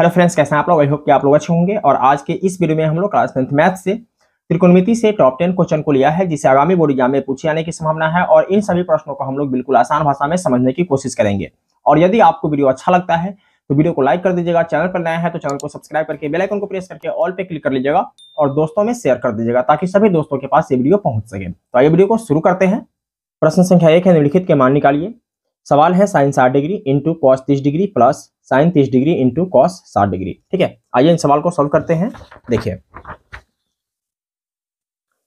hello friends कैसे हैं आप लोग आई होप कि आप लोग अच्छे होंगे और आज के इस वीडियो में हम लोग क्लास टेंथ मैथ से त्रिकोणमिति से टॉप टेन क्वेश्चन को लिया है जिसे आगामी बोर्ड एग्जाम में पूछे जाने की संभावना है और इन सभी प्रश्नों को हम लोग बिल्कुल आसान भाषा में समझने की कोशिश करेंगे और यदि आपको वीडियो अच्छा लगता है तो वीडियो को लाइक कर दीजिएगा चैनल पर नया है तो चैनल को सब्सक्राइब करके बेलाइकन को प्रेस करके ऑल पे क्लिक कर लीजिएगा और दोस्तों में शेयर कर दीजिएगा ताकि सभी दोस्तों के पास ये वीडियो पहुंच सके तो आइए वीडियो को शुरू करते हैं प्रश्न संख्या एक है निम्नलिखित के मान निकालिए सवाल है साइन साठ डिग्री इंटू कॉस तीस डिग्री प्लस साइन तीस डिग्री इंटू कॉस साठ डिग्री ठीक है आइए इन सवाल को सॉल्व करते हैं देखिए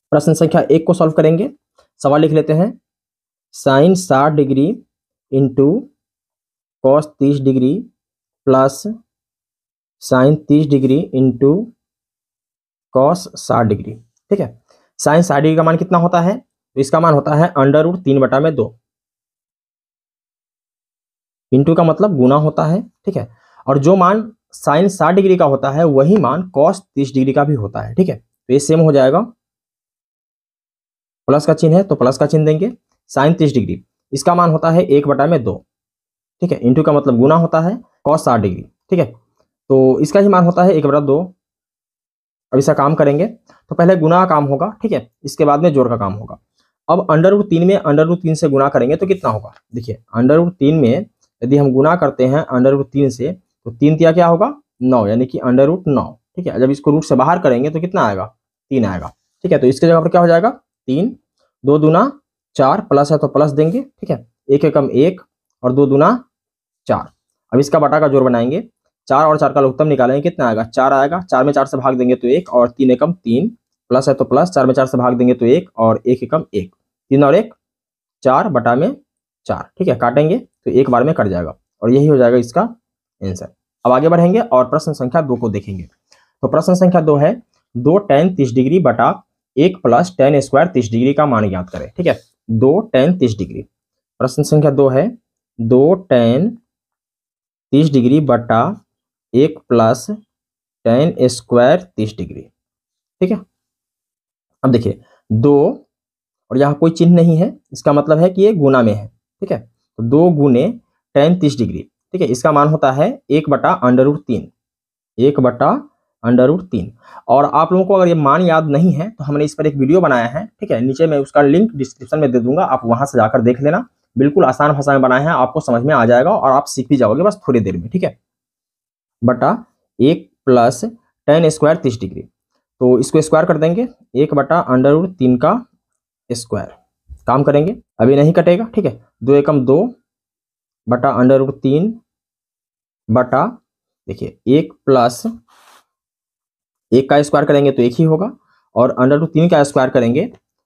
प्रश्न संख्या एक को सॉल्व करेंगे सवाल लिख लेते हैं साइन साठ डिग्री इंटू कॉस तीस डिग्री प्लस साइन तीस डिग्री इंटू कॉस साठ डिग्री ठीक है साइन साठ डिग्री का मान कितना होता है तो इसका मान होता है अंडर रूट तीन बटा में दो इंटू का मतलब गुना होता है ठीक है और जो मान साइन साठ डिग्री का होता है वही मान कॉस तीस डिग्री का भी होता है ठीक है तो ये सेम हो जाएगा प्लस का चिन्ह है तो प्लस का चिन्ह देंगे साइन तीस डिग्री इसका मान होता है एक बटा में दो ठीक है इंटू का मतलब गुना होता है कॉस साठ डिग्री ठीक है तो इसका ही मान होता है एक बटा दो अब इसका काम करेंगे तो पहले गुना का काम होगा ठीक है इसके बाद में जोड़ का काम होगा अब अंडर रूट तीन में अंडर रूट तीन से गुना करेंगे तो कितना होगा देखिए अंडर रूट तीन में यदि हम गुना करते हैं अंडर रूट तीन से तो तीन तिया क्या होगा नौ यानी कि अंडर रूट नौ ठीक है जब इसको रूट से बाहर करेंगे तो कितना आएगा तीन आएगा ठीक है तो इसके जगह पर क्या हो जाएगा तीन दो दुना चार प्लस है तो प्लस देंगे ठीक है एक एकम एक और दो दुना चार अब इसका बटा का जोर बनाएंगे चार और चार का लघुत्तम निकालेंगे कितना आएगा चार आएगा चार में चार से भाग देंगे तो एक और तीन एकम तीन प्लस है तो प्लस चार में चार से भाग देंगे तो एक और एक एकम एक तीन और एक चार बटा में चार ठीक है काटेंगे तो एक बार में कट जाएगा और यही हो जाएगा इसका आंसर अब आगे बढ़ेंगे और प्रश्न संख्या दो को देखेंगे तो प्रश्न संख्या दो है दो टेन तीस डिग्री बटा एक प्लस टेन स्क्वायर तीस डिग्री का मान ज्ञात करें ठीक है दो टेन तीस डिग्री प्रश्न संख्या दो है दो टेन तीस डिग्री बटा एक प्लस टेन स्क्वायर तीस डिग्री ठीक है अब देखिए दो और यहाँ कोई चिन्ह नहीं है इसका मतलब है कि ये गुना में है ठीक है तो दो गुने टेन तीस डिग्री ठीक है इसका मान होता है एक बटा अंडरवुड तीन एक बटा अंडरवुड तीन और आप लोगों को अगर ये मान याद नहीं है तो हमने इस पर एक वीडियो बनाया है ठीक है नीचे मैं उसका लिंक डिस्क्रिप्शन में दे दूंगा आप वहां से जाकर देख लेना बिल्कुल आसान भाषा में बनाया है आपको समझ में आ जाएगा और आप सीख भी जाओगे बस थोड़ी देर में ठीक है बटा एक प्लस टेन स्क्वायर तीस डिग्री तो इसको स्क्वायर कर देंगे एक बटा अंडर उड तीन का स्क्वायर काम करेंगे अभी नहीं कटेगा ठीक है दो एकम दो बटा अंडर रूट तीन बटा देखिए एक प्लस एक का स्क्वायर करेंगे तो एक ही होगा और अंडर रूट तीन का स्क्वायर करेंगे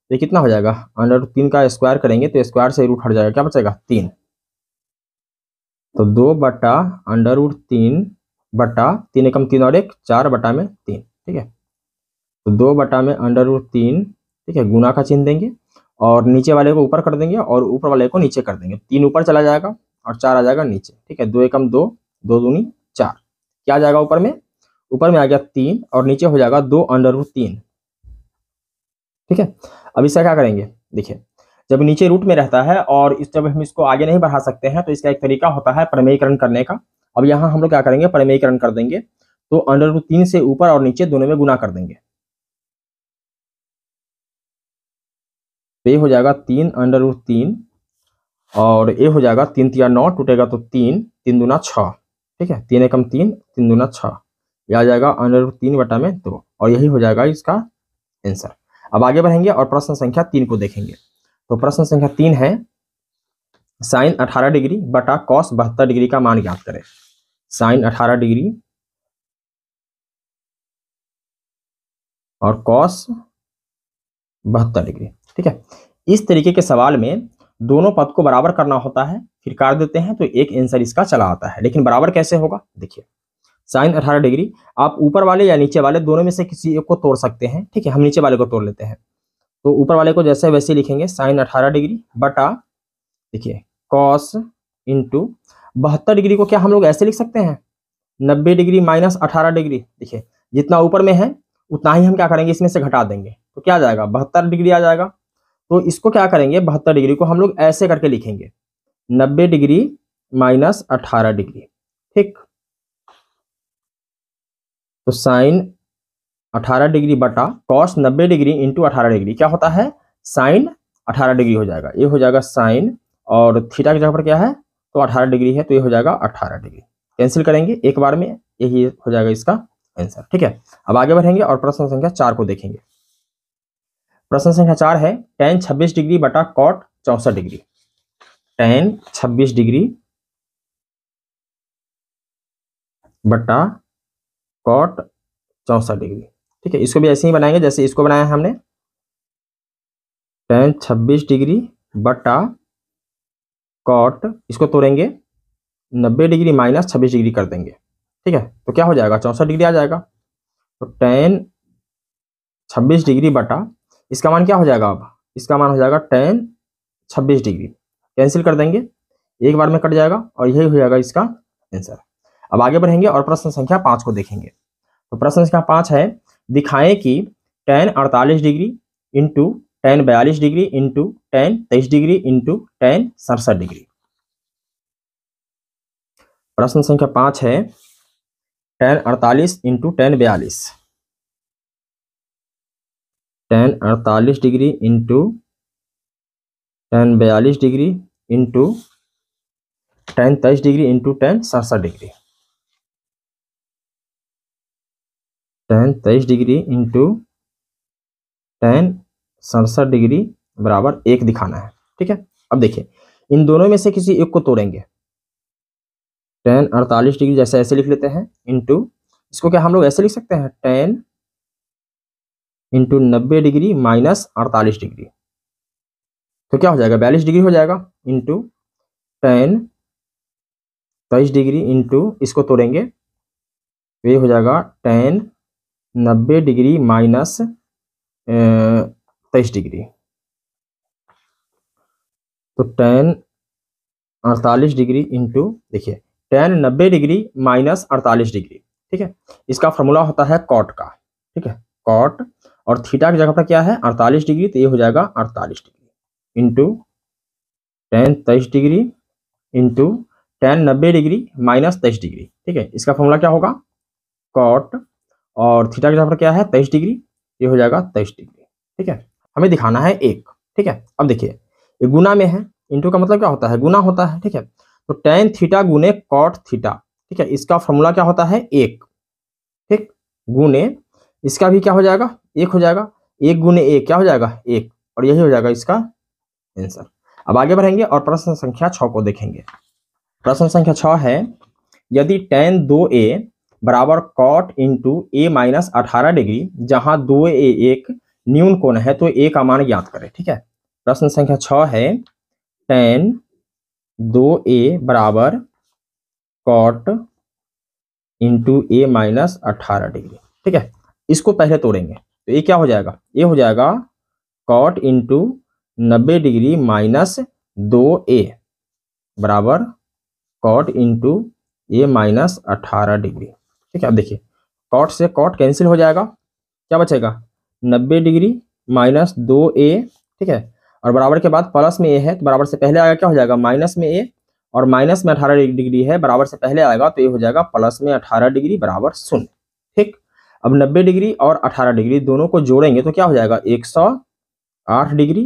तो कितना हो जाएगा अंडर रूट तीन का स्क्वायर करेंगे तो स्क्वायर से रूट हट जाएगा क्या बचेगा तीन तो दो बटा अंडर रूट तीन बटा तीन एकम तीन और एक चार बटा में तीन ठीक है तो दो बटा में अंडर रूट तीन ठीक है गुना का चिन्ह देंगे और नीचे वाले को ऊपर कर देंगे और ऊपर वाले को नीचे कर देंगे तीन ऊपर चला जाएगा और चार आ जाएगा नीचे ठीक है दो एकम दो दो दूनी चार क्या आ जाएगा ऊपर में ऊपर में आ गया तीन और नीचे हो जाएगा दो अंडर रूट तीन ठीक है अब इसका क्या करेंगे देखिए जब नीचे रूट में रहता है और इस जब हम इसको आगे नहीं बढ़ा सकते हैं तो इसका एक तरीका होता है प्रमेयकरण करने का अब यहाँ हम लोग क्या करेंगे प्रमेयकरण कर देंगे तो अंडर रूट तीन से ऊपर और नीचे दोनों में गुना कर देंगे तो ये हो जाएगा तीन अंडर रूट तीन और ये हो जाएगा तीन तिया नौ टूटेगा तो तीन तीन दूना छ ठीक है तीन एकम तीन तीन दूना छ आ जाएगा अंडर रूट तीन बटा में दो और यही हो जाएगा इसका आंसर अब आगे बढ़ेंगे और प्रश्न संख्या तीन को देखेंगे तो प्रश्न संख्या तीन है साइन अठारह डिग्री बटा कॉस बहत्तर डिग्री का मान ज्ञात करें साइन अठारह डिग्री और कॉस बहत्तर डिग्री ठीक है इस तरीके के सवाल में दोनों पद को बराबर करना होता है फिर कर देते हैं तो एक आंसर इसका चला आता है लेकिन बराबर कैसे होगा देखिए साइन अठारह डिग्री आप ऊपर वाले या नीचे वाले दोनों में से किसी एक को तोड़ सकते हैं ठीक है हम नीचे वाले को तोड़ लेते हैं तो ऊपर वाले को जैसे वैसे लिखेंगे साइन अठारह डिग्री बटा देखिए कॉस इंटू बहत्तर डिग्री को क्या हम लोग ऐसे लिख सकते हैं नब्बे डिग्री माइनस अठारह डिग्री देखिए जितना ऊपर में है उतना ही हम क्या करेंगे इसमें से घटा देंगे तो क्या आ जाएगा बहत्तर डिग्री आ जाएगा तो इसको क्या करेंगे बहत्तर डिग्री को हम लोग ऐसे करके लिखेंगे नब्बे डिग्री माइनस अठारह डिग्री ठीक तो साइन अठारह डिग्री बटा कॉस नब्बे डिग्री इंटू अठारह डिग्री क्या होता है साइन अठारह डिग्री हो जाएगा ये हो जाएगा साइन और थीटा की जगह पर क्या है तो अठारह डिग्री है तो ये हो जाएगा अठारह डिग्री कैंसिल करेंगे एक बार में यही हो जाएगा इसका आंसर ठीक है अब आगे बढ़ेंगे और प्रश्न संख्या चार को देखेंगे प्रश्न संख्या चार है टेन छब्बीस डिग्री बटा कॉट चौसठ डिग्री टेन छब्बीस डिग्री बटा कॉट चौसठ डिग्री ठीक है इसको भी ऐसे ही बनाएंगे जैसे इसको बनाया हमने टेन छब्बीस डिग्री बटा कॉट इसको तोड़ेंगे नब्बे डिग्री माइनस छब्बीस डिग्री कर देंगे ठीक है तो क्या हो जाएगा चौंसठ डिग्री आ जाएगा तो टेन छब्बीस डिग्री बटा इसका मान क्या हो जाएगा अब इसका मान हो जाएगा टेन छब्बीस डिग्री कैंसिल कर देंगे एक बार में कट जाएगा और यही हो जाएगा इसका आंसर अब आगे बढ़ेंगे और प्रश्न संख्या पाँच को देखेंगे तो प्रश्न संख्या पाँच है दिखाएं कि टेन अड़तालीस डिग्री इंटू टेन बयालीस डिग्री इंटू टेन तेईस डिग्री इंटू टेन सड़सठ डिग्री प्रश्न संख्या पाँच है टेन अड़तालीस इंटू टेन बयालीस टेन अड़तालीस डिग्री इंटू टेन बयालीस डिग्री इंटू टेन तेईस डिग्री इंटू टेन सड़सठ डिग्री टेन तेईस डिग्री इंटू टेन सड़सठ डिग्री बराबर एक दिखाना है ठीक है अब देखिए इन दोनों में से किसी एक को तोड़ेंगे टेन अड़तालीस डिग्री जैसे ऐसे लिख लेते हैं इंटू इसको क्या हम लोग ऐसे लिख सकते हैं टेन इंटू नब्बे डिग्री माइनस अड़तालीस डिग्री तो क्या हो जाएगा बयालीस डिग्री हो जाएगा इंटू टेन तेईस डिग्री इंटू इसको तोड़ेंगे तो ये हो जाएगा टेन नब्बे डिग्री माइनस तेईस डिग्री तो टेन अड़तालीस डिग्री इंटू देखिए टेन नब्बे डिग्री माइनस अड़तालीस डिग्री ठीक है इसका फॉर्मूला होता है कॉट का ठीक है कॉट और थीटा की जगह पर क्या है अड़तालीस डिग्री तो ये हो जाएगा अड़तालीस डिग्री इंटू टेन तेईस डिग्री इंटू टेन नब्बे डिग्री माइनस तेईस डिग्री ठीक है इसका फॉर्मूला क्या होगा कॉट और थीटा की जगह पर क्या है तेईस डिग्री ये हो जाएगा तेईस डिग्री ठीक है हमें दिखाना है एक ठीक है अब देखिए ये गुना में है इंटू का मतलब क्या होता है गुना होता है ठीक है तो टेन थीटा गुने कॉट थीटा ठीक है इसका फॉर्मूला क्या होता है एक ठीक गुने इसका भी क्या हो जाएगा एक हो जाएगा एक गुने एक क्या हो जाएगा एक और यही हो जाएगा इसका आंसर अब आगे बढ़ेंगे और प्रश्न संख्या छ को देखेंगे प्रश्न संख्या छ है यदि टेन दो ए बराबर कॉट इंटू ए माइनस अठारह डिग्री जहां दो ए एक न्यून कोण है तो ए का मान ज्ञात करें ठीक है प्रश्न संख्या छ है टेन दो ए बराबर कॉट इंटू ए माइनस अठारह डिग्री ठीक है इसको पहले तोड़ेंगे तो ये क्या हो जाएगा ये हो जाएगा कॉट इंटू नब्बे डिग्री माइनस दो ए बराबर कॉट इंटू ए माइनस अठारह डिग्री ठीक है अब देखिए कॉट से कॉट कैंसिल हो जाएगा क्या बचेगा नब्बे डिग्री माइनस दो ए ठीक है और बराबर के बाद प्लस में ए है तो बराबर से पहले आएगा क्या हो जाएगा माइनस में ए और माइनस में अठारह डिग्री है बराबर से पहले आएगा तो ये हो जाएगा प्लस में अठारह डिग्री बराबर शून्य अब 90 डिग्री और 18 डिग्री दोनों को जोड़ेंगे तो क्या हो जाएगा 108 डिग्री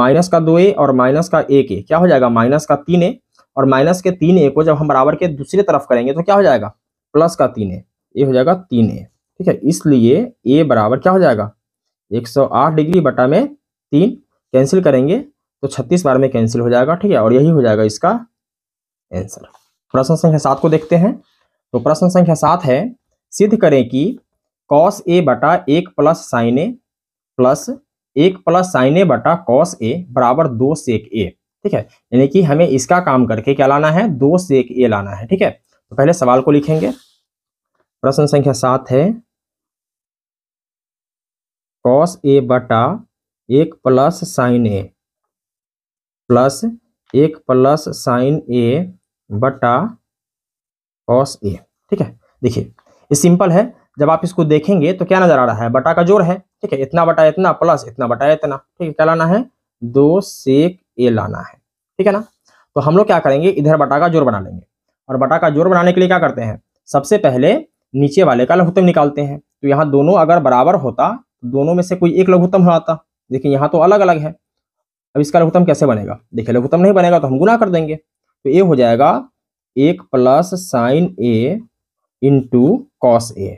माइनस का दो ए और माइनस का एक ए क्या हो जाएगा माइनस का तीन ए और माइनस के तीन ए को जब हम बराबर के दूसरी तरफ करेंगे तो क्या हो जाएगा प्लस का तीन ए ये हो जाएगा तीन ए ठीक है इसलिए ए बराबर क्या हो जाएगा 108 डिग्री बटा में तीन कैंसिल करेंगे तो छत्तीस बार में कैंसिल हो जाएगा ठीक है और यही हो जाएगा इसका आंसर प्रश्न संख्या सात को देखते हैं तो प्रश्न संख्या सात है सिद्ध करें कि कॉस ए बटा एक प्लस साइन ए प्लस एक प्लस साइन ए बटा कॉस ए बराबर दो सेक ए ठीक है यानी कि हमें इसका काम करके क्या लाना है दो सेक ए लाना है ठीक है तो पहले सवाल को लिखेंगे प्रश्न संख्या सात है कॉस ए बटा एक प्लस साइन ए प्लस एक प्लस साइन ए बटा कॉस ए ठीक है देखिए ये सिंपल है जब आप इसको देखेंगे तो क्या नजर आ रहा है बटा का जोड़ है ठीक है इतना बटा इतना प्लस इतना बटा इतना ठीक है क्या लाना है दो सेक ए लाना है ठीक है ना तो हम लोग क्या करेंगे इधर बटा का जोड़ बना लेंगे और बटा का जोड़ बनाने के लिए क्या करते हैं सबसे पहले नीचे वाले का लघुत्तम निकालते हैं तो यहाँ दोनों अगर बराबर होता तो दोनों में से कोई एक लघुत्तम आता देखिए यहाँ तो अलग अलग है अब इसका लघुत्तम कैसे बनेगा देखिए लघुत्तम नहीं बनेगा तो हम गुना कर देंगे तो ए हो जाएगा एक plus sine A into cos A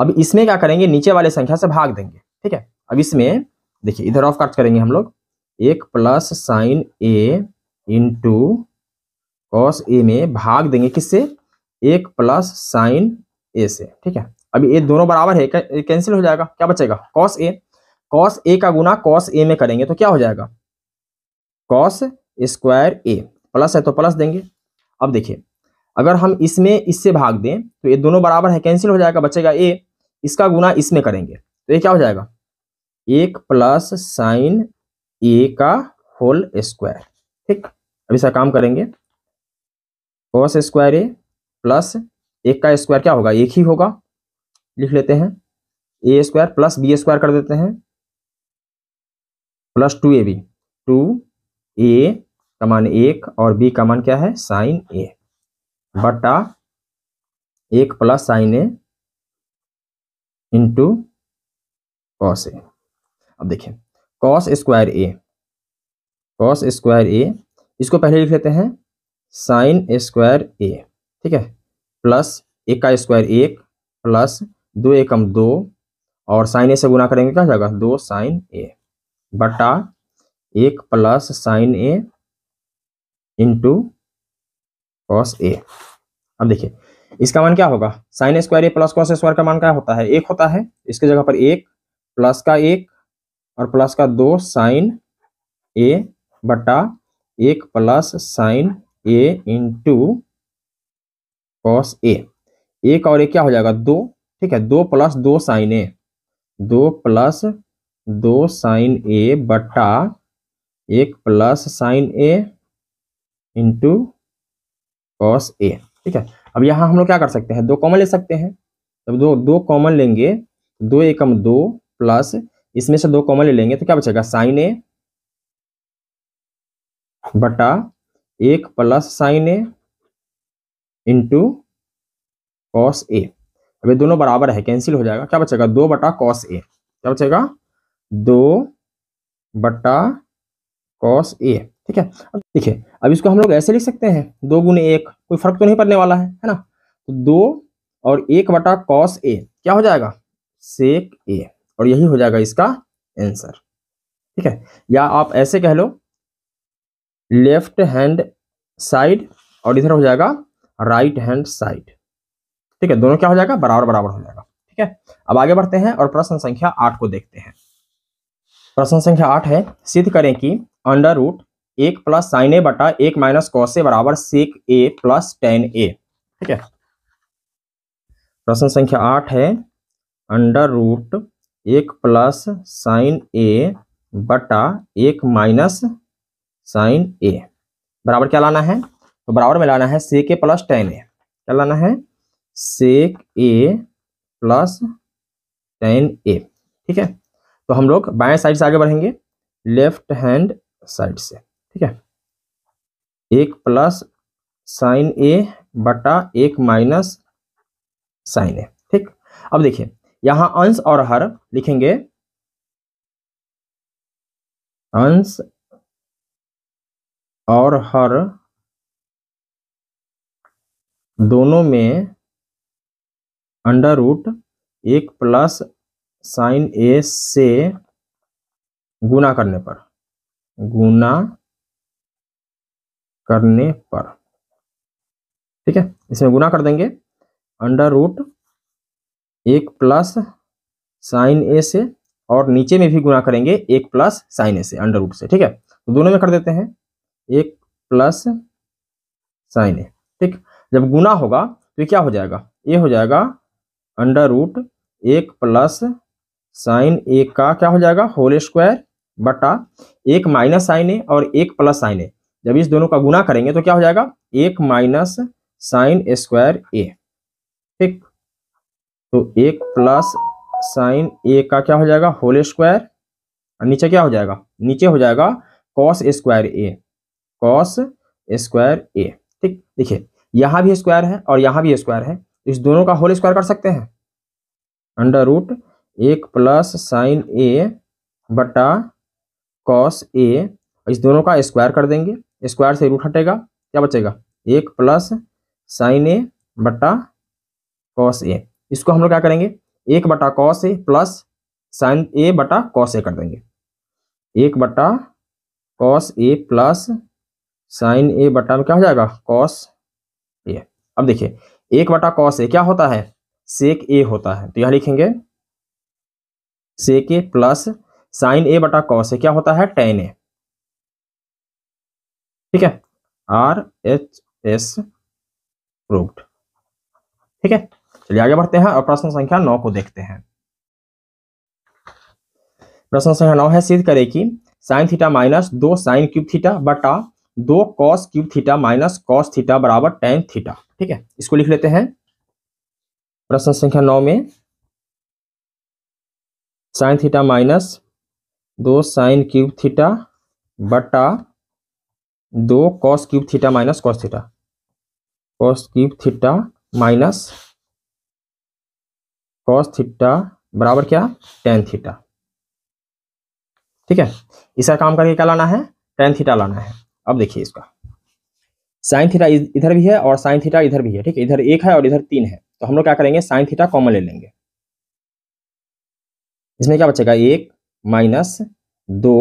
अब इसमें क्या करेंगे नीचे वाले संख्या से भाग देंगे ठीक है अब इसमें देखिए इधर ऑफ कट करेंगे हम लोग एक plus sine A into cos A में भाग देंगे किससे एक प्लस साइन ए से ठीक है अब ये दोनों बराबर है कैंसिल हो जाएगा क्या बचेगा कॉस ए कॉस ए का गुना कॉस ए में करेंगे तो क्या हो जाएगा कॉस स्क्वायर ए प्लस है तो प्लस देंगे अब देखिए अगर हम इसमें इससे भाग दें तो ये दोनों बराबर है कैंसिल हो जाएगा बचेगा ए इसका गुना इसमें करेंगे तो ये क्या हो जाएगा एक प्लस साइन ए का होल स्क्वायर ठीक अब इसका काम करेंगे कॉस स्क्वायर ए प्लस एक का स्क्वायर क्या होगा एक ही होगा लिख लेते हैं A square plus B square कर देते हैं plus two A B two A का मान एक और बी का मान क्या है साइन ए बटा एक plus sine A into cos A अब देखिए cos square A cos square A इसको पहले लिख लेते हैं साइन स्क्वायर ए ठीक है प्लस एक का स्क्वायर एक प्लस दो एकम दो और साइन ए से गुना करेंगे क्या जाएगा दो साइन ए बटा एक plus sine A into cos A अब देखिए इसका मान क्या होगा sine square A plus cos square का मान क्या होता है एक होता है इसके जगह पर एक प्लस का एक और प्लस का दो साइन ए बटा एक plus sine A into cos A एक और एक क्या हो जाएगा दो ठीक है दो प्लस दो साइन ए दो प्लस दो साइन ए बटा एक plus sine A into cos A ठीक है अब यहाँ हम लोग क्या कर सकते हैं दो कॉमन ले सकते हैं जब दो दो कॉमन लेंगे दो एकम दो प्लस इसमें से दो कॉमन ले लेंगे तो क्या बचेगा साइन ए बटा एक plus sine A into cos A अब ये दोनों बराबर है कैंसिल हो जाएगा क्या बचेगा दो बटा कॉस ए क्या बचेगा दो बटा कॉस ए ठीक है अब देखिए अब इसको हम लोग ऐसे लिख सकते हैं दो गुने एक कोई फर्क तो नहीं पड़ने वाला है है ना तो दो और एक बटा कॉस ए क्या हो जाएगा सेक ए और यही हो जाएगा इसका आंसर ठीक है या आप ऐसे कह लो लेफ्ट हैंड साइड और इधर हो जाएगा राइट हैंड साइड ठीक है दोनों क्या हो जाएगा बराबर बराबर हो जाएगा ठीक है अब आगे बढ़ते हैं और प्रश्न संख्या आठ को देखते हैं प्रश्न संख्या आठ है सिद्ध करें कि अंडर रूट एक प्लस साइन ए बटा एक माइनस कॉस ए बराबर सेक ए प्लस टेन ए ठीक है प्रश्न संख्या आठ है अंडर रूट एक प्लस साइन ए बटा एक माइनस साइन ए बराबर क्या लाना है तो बराबर में लाना है सेक ए प्लस टेन ए क्या लाना है सेक ए प्लस टेन ए ठीक है तो हम लोग बाएं साइड से आगे बढ़ेंगे लेफ्ट हैंड साइड से ठीक है एक प्लस साइन ए बटा एक माइनस साइन ए ठीक अब देखिए यहां अंश और हर लिखेंगे अंश और हर दोनों में अंडर रूट एक प्लस साइन ए से गुना करने पर गुना करने पर ठीक है इसमें गुना कर देंगे अंडर रूट एक प्लस साइन ए से और नीचे में भी गुना करेंगे एक प्लस साइन ए से अंडर रूट से ठीक है तो दोनों में कर देते हैं एक प्लस साइन ए ठीक जब गुना होगा तो क्या हो जाएगा ये हो जाएगा अंडर रूट एक प्लस साइन ए का क्या हो जाएगा होल स्क्वायर बटा एक माइनस साइन ए और एक प्लस साइन ए जब इस दोनों का गुना करेंगे तो क्या हो जाएगा एक माइनस साइन स्क्वायर ए ठीक तो एक प्लस साइन ए का क्या हो जाएगा होल स्क्वायर और नीचे क्या हो जाएगा नीचे हो जाएगा cos square A cos square A ठीक देखिए यहाँ भी स्क्वायर है और यहाँ भी स्क्वायर है इस दोनों का होल स्क्वायर कर सकते हैं अंडर रूट एक प्लस साइन ए बटा कॉस ए इस दोनों का स्क्वायर कर देंगे स्क्वायर से रूट हटेगा क्या बचेगा एक प्लस साइन ए बटा कॉस ए इसको हम लोग क्या करेंगे एक बटा cos A plus sine A बटा कॉस ए कर देंगे एक बटा cos A plus sine A बटा में क्या हो जाएगा कॉस ए अब देखिए एक बटा कॉस ए क्या होता है सेक ए होता है तो यहां लिखेंगे सेक ए प्लस साइन ए बटा कॉस ए क्या होता है टेन ए ठीक है आर एच एस प्रूफ ठीक है चलिए आगे बढ़ते हैं और प्रश्न संख्या नौ को देखते हैं प्रश्न संख्या नौ है सिद्ध करें कि साइन थीटा माइनस दो साइन क्यूब थीटा बटा दो cos cube theta minus cos theta बराबर टेन थीटा ठीक है इसको लिख लेते हैं प्रश्न संख्या नौ में साइन थीटा माइनस दो साइन क्यूब थीटा बटा दो cos cube theta minus cos theta cos cube theta minus cos theta बराबर क्या टेन थीटा ठीक है इसका काम करके क्या लाना है टेन थीटा लाना है अब देखिए इसका साइन थीटा इधर भी है और साइन थीटा इधर भी है ठीक है इधर एक है और इधर तीन है तो हम लोग क्या करेंगे साइन थीटा कॉमन ले लेंगे इसमें क्या बचेगा एक माइनस दो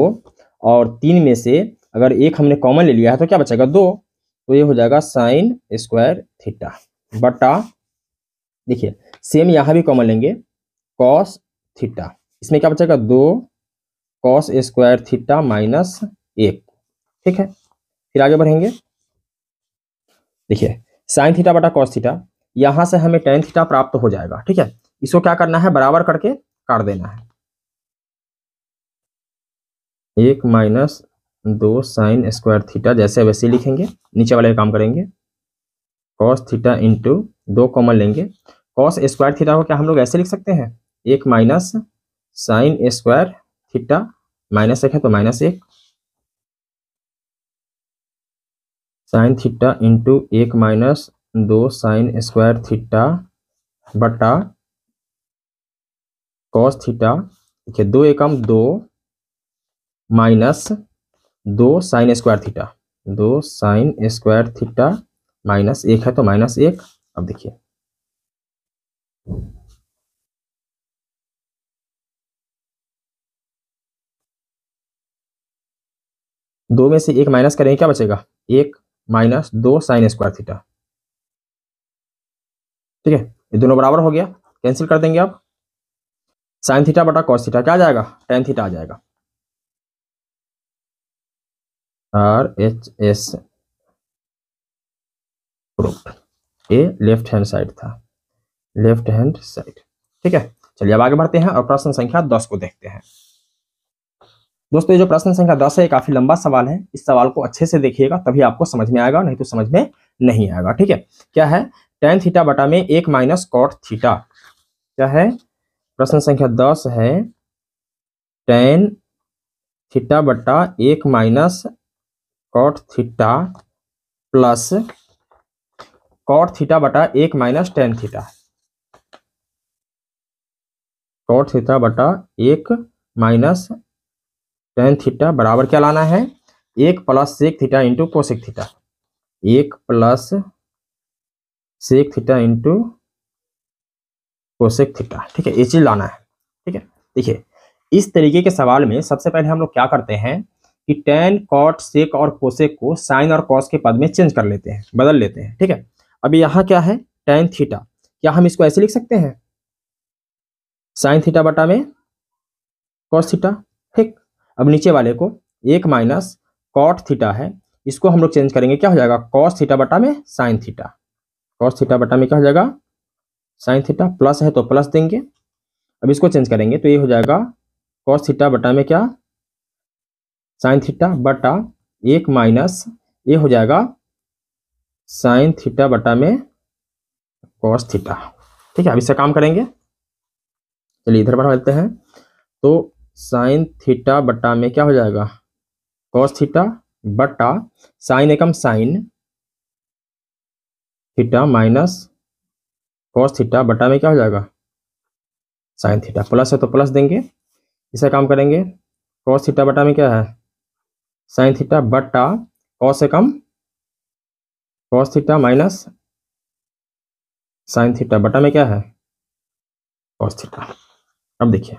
और तीन में से अगर एक हमने कॉमन ले लिया है तो क्या बचेगा दो तो ये हो जाएगा साइन स्क्वायर थीटा बटा देखिए सेम यहाँ भी कॉमन लेंगे कॉस थीटा इसमें क्या बचेगा दो कॉस स्क्वायर थीटा माइनस एक ठीक है फिर आगे बढ़ेंगे देखिए साइन थीटा बटा कॉस थीटा यहाँ से हमें टेन थीटा प्राप्त हो जाएगा ठीक है इसको क्या करना है बराबर करके काट देना है एक माइनस दो साइन स्क्वायर थीटा जैसे वैसे लिखेंगे नीचे वाले काम करेंगे कॉस थीटा इंटू दो कॉमन लेंगे कॉस स्क्वायर थीटा को क्या हम लोग ऐसे लिख सकते हैं एक minus sine square theta minus एक है तो माइनस एक साइन थीटा इंटू एक माइनस दो साइन स्क्वायर थीटा बटा कॉस थीटा देखिए दो एकम दो माइनस दो साइन स्क्वायर थीटा दो साइन स्क्वायर थीटा माइनस एक है तो माइनस एक अब देखिए दो में से एक माइनस करेंगे क्या बचेगा एक माइनस दो साइन स्क्वायर थीटा ठीक है ये दोनों बराबर हो गया कैंसिल कर देंगे आप साइन थीटा बटा कॉस थीटा क्या आ जाएगा टेन थीटा आ जाएगा आर एच एस प्रूफ ये लेफ्ट हैंड साइड था लेफ्ट हैंड साइड ठीक है चलिए अब आगे बढ़ते हैं और प्रश्न संख्या दस को देखते हैं दोस्तों ये जो प्रश्न संख्या दस है काफी लंबा सवाल है इस सवाल को अच्छे से देखिएगा तभी आपको समझ में आएगा नहीं तो समझ में नहीं आएगा ठीक है क्या है टेन थीटा बटा में एक माइनस कॉट थीटा क्या है प्रश्न संख्या दस है टेन थीटा बटा एक minus cot theta plus cot theta बटा एक minus tan theta cot theta बटा एक माइनस टेन थीटा बराबर क्या लाना है एक plus sec theta into cosec theta एक plus sec theta into cosec theta ठीक है ये चीज लाना है ठीक है देखिए इस तरीके के सवाल में सबसे पहले हम लोग क्या करते हैं कि टेन कॉट सेक और कोसेक को साइन और कॉस के पद में चेंज कर लेते हैं बदल लेते हैं ठीक है अब यहाँ क्या है टेन थीटा क्या हम इसको ऐसे लिख सकते हैं साइन थीटा बटा में कॉस थीटा ठीक अब नीचे वाले को एक माइनस कॉट थीटा है इसको हम लोग चेंज करेंगे क्या हो जाएगा कॉस थीटा बटा में साइन थीटा कॉस थीटा बटा में क्या हो जाएगा साइन थीटा प्लस है तो प्लस देंगे अब इसको चेंज करेंगे तो ये हो जाएगा कॉस थीटा बटा में क्या साइन थीटा बटा एक माइनस ये हो जाएगा साइन थीटा बटा में कॉस थीटा ठीक है अब इससे काम करेंगे चलिए इधर बढ़ा लेते हैं तो साइन थीटा बटा में क्या हो जाएगा कॉस थीटा बटा साइन एकम sine theta minus cos theta बटा में क्या हो जाएगा साइन थीटा प्लस है तो प्लस देंगे इसे काम करेंगे कॉस थीटा बटा में क्या है साइन थीटा बट्टा कॉस एकम cos theta minus sine theta बटा में क्या है कॉस थीटा अब देखिए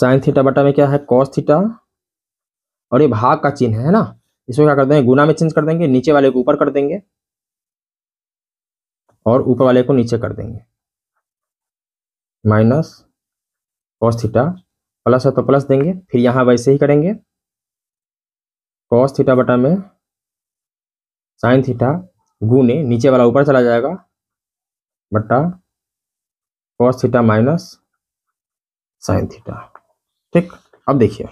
साइन थीटा बटा में क्या है कॉस थीटा और ये भाग का चिन्ह है ना इसको क्या कर देंगे गुना में चेंज कर देंगे नीचे वाले को ऊपर कर देंगे और ऊपर वाले को नीचे कर देंगे माइनस कॉस थीटा प्लस है तो प्लस देंगे फिर यहाँ वैसे ही करेंगे कॉस थीटा बटा में साइन थीटा गुने नीचे वाला ऊपर चला जाएगा बटा cos theta minus sine theta ठीक अब देखिए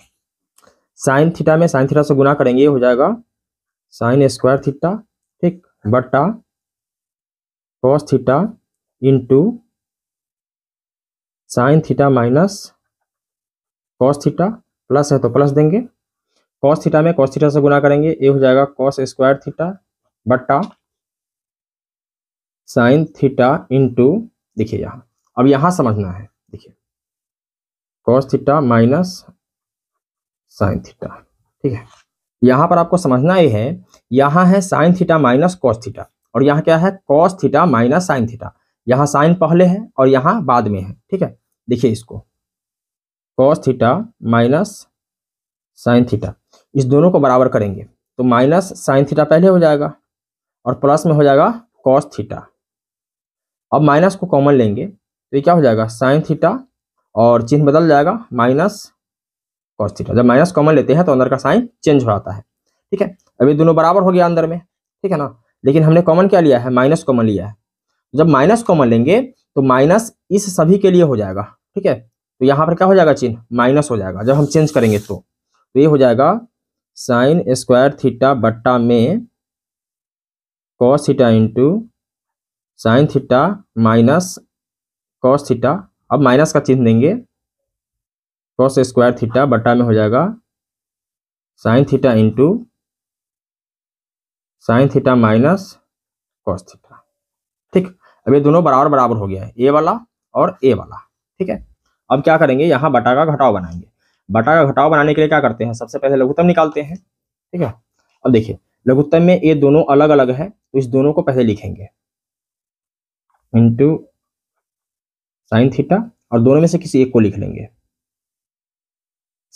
साइन थीटा में साइन थीटा से गुना करेंगे ये हो जाएगा साइन स्क्वायर थीटा ठीक बटा cos theta into sine theta minus cos theta plus है तो प्लस देंगे कॉस थीटा में कॉस थीटा से गुना करेंगे ये हो जाएगा कॉस स्क्वायर थीटा बट्टा साइन थीटा इंटू देखिए यहाँ अब यहाँ समझना है देखिए cos theta minus sine theta ठीक है यहाँ पर आपको समझना ये है यहाँ है sine theta minus cos theta और यहाँ क्या है cos theta minus sine theta यहाँ साइन पहले है और यहाँ बाद में है ठीक है देखिए इसको cos theta minus sine theta इस दोनों को बराबर करेंगे तो माइनस साइन थीटा पहले हो जाएगा और प्लस में हो जाएगा कॉस थीटा अब माइनस को कॉमन लेंगे तो ये क्या हो जाएगा साइन थीटा और चिन्ह बदल जाएगा माइनस कॉस थीटा जब माइनस कॉमन लेते हैं तो अंदर का साइन चेंज हो जाता है ठीक है अभी दोनों बराबर हो गया अंदर में ठीक है ना लेकिन हमने कॉमन क्या लिया है माइनस कॉमन लिया है जब माइनस कॉमन लेंगे तो माइनस इस सभी के लिए हो जाएगा ठीक है तो यहाँ पर क्या हो जाएगा चिन्ह माइनस हो जाएगा जब हम चेंज करेंगे तो तो ये हो जाएगा साइन स्क्वायर थीटा बट्टा में cos theta into sine theta minus cos theta अब माइनस का चिन्ह देंगे कॉस स्क्वायर थीटा बट्टा में हो जाएगा sine theta into sine theta minus cos theta ठीक अब ये दोनों बराबर बराबर हो गया है ए वाला और ए वाला ठीक है अब क्या करेंगे यहाँ बटा का घटाव बनाएंगे बटा का घटाव बनाने के लिए क्या करते हैं सबसे पहले लघुत्तम निकालते हैं ठीक है अब देखिए लघुत्तम में ये दोनों अलग अलग है तो इस दोनों को पहले लिखेंगे इंटू साइन थीटा और दोनों में से किसी एक को लिख लेंगे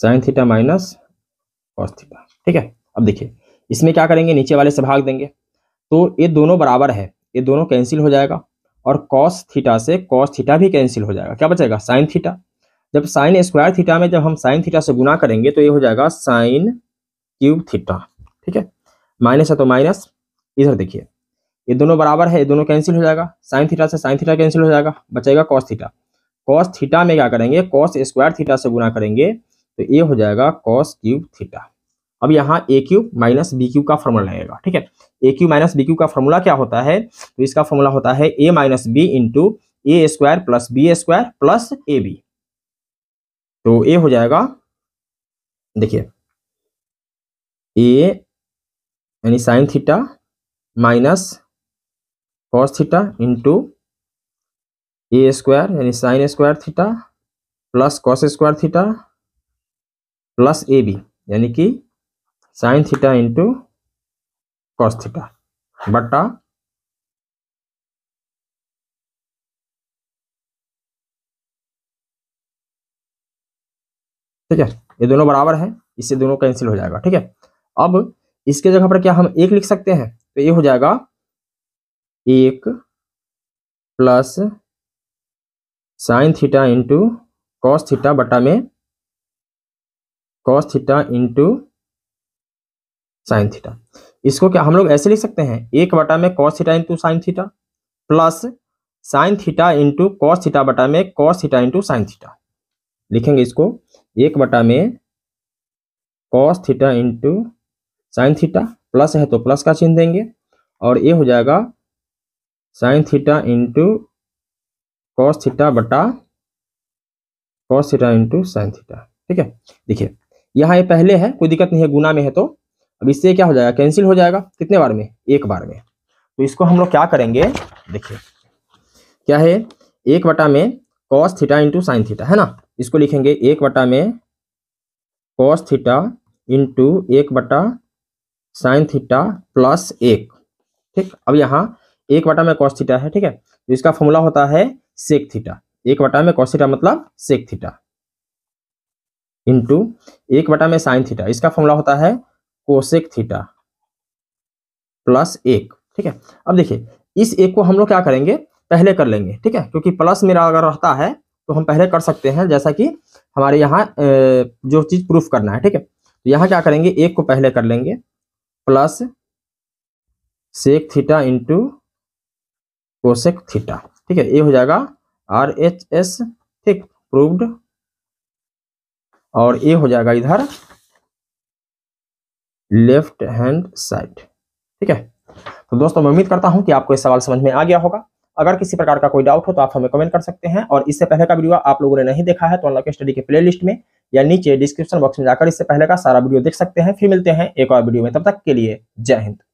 sine theta minus cos theta ठीक है अब देखिए इसमें क्या करेंगे नीचे वाले से भाग देंगे तो ये दोनों बराबर है ये दोनों कैंसिल हो जाएगा और कॉस थीटा से कॉस थीटा भी कैंसिल हो जाएगा क्या बचेगा साइन थीटा जब साइन स्क्वायर थीटा में जब हम साइन थीटा से गुना करेंगे तो ये हो जाएगा साइन क्यूब थीटा ठीक है माइनस है तो माइनस इधर देखिए ये दोनों बराबर है ये दोनों कैंसिल हो जाएगा साइन थीटा से साइन थीटा कैंसिल हो जाएगा बचेगा कॉस थीटा कॉस थीटा में क्या करेंगे कॉस स्क्वायर थीटा से गुना करेंगे तो ये हो जाएगा कॉस क्यूब थीटा अब यहाँ A cube minus B cube का फॉर्मूला लगेगा ठीक है A cube minus B cube का फॉर्मूला क्या होता है तो इसका फॉर्मूला होता है A minus B into A square plus B square plus A B तो ए हो जाएगा देखिए ए यानी sine theta minus cos theta into A square यानी sine square theta plus cos square theta plus A B यानी कि sine theta into cos theta बटा ठीक है ये दोनों बराबर है इससे दोनों कैंसिल हो जाएगा ठीक है अब इसके जगह पर क्या हम एक लिख सकते हैं तो ये हो जाएगा एक plus sine theta into cos theta बटा में cos theta into sine theta इसको क्या हम लोग ऐसे लिख सकते हैं एक बटा में cos theta into sine theta plus sine theta into cos theta बटा में cos theta into sine theta लिखेंगे इसको एक बटा में cos theta into sine theta plus है तो प्लस का चिन्ह देंगे और ये हो जाएगा sine theta into cos theta बटा cos theta into sine theta ठीक है देखिए यहाँ ये पहले है कोई दिक्कत नहीं है गुना में है तो अब इससे क्या हो जाएगा कैंसिल हो जाएगा कितने बार में एक बार में तो इसको हम लोग क्या करेंगे देखिए क्या है एक बटा में cos theta into sine theta है ना इसको लिखेंगे एक बटा में कॉस थीटा इंटू एक बटा साइन थीटा प्लस एक ठीक अब यहाँ एक बटा में कॉस थीटा है ठीक है तो इसका फॉर्मूला होता है सेक थीटा एक बटा में कॉस थीटा मतलब सेक थीटा इंटू एक बटा में साइन थीटा इसका फॉर्मूला होता है कोसेक थीटा प्लस एक ठीक है अब देखिए इस एक को हम लोग क्या करेंगे पहले कर लेंगे ठीक है क्योंकि प्लस मेरा अगर रहता है तो हम पहले कर सकते हैं जैसा कि हमारे यहाँ जो चीज़ प्रूफ करना है ठीक है तो यहाँ क्या करेंगे एक को पहले कर लेंगे plus sec theta into cosec theta ठीक है ये हो जाएगा आर एच एस ठीक प्रूव्ड और ये हो जाएगा इधर लेफ्ट हैंड साइड ठीक है तो दोस्तों मैं उम्मीद करता हूं कि आपको इस सवाल समझ में आ गया होगा अगर किसी प्रकार का कोई डाउट हो तो आप हमें कमेंट कर सकते हैं और इससे पहले का वीडियो आप लोगों ने नहीं देखा है तो अनलॉक स्टडी के प्ले में या नीचे डिस्क्रिप्शन बॉक्स में जाकर इससे पहले का सारा वीडियो देख सकते हैं फिर मिलते हैं एक और वीडियो में तब तक के लिए जय हिंद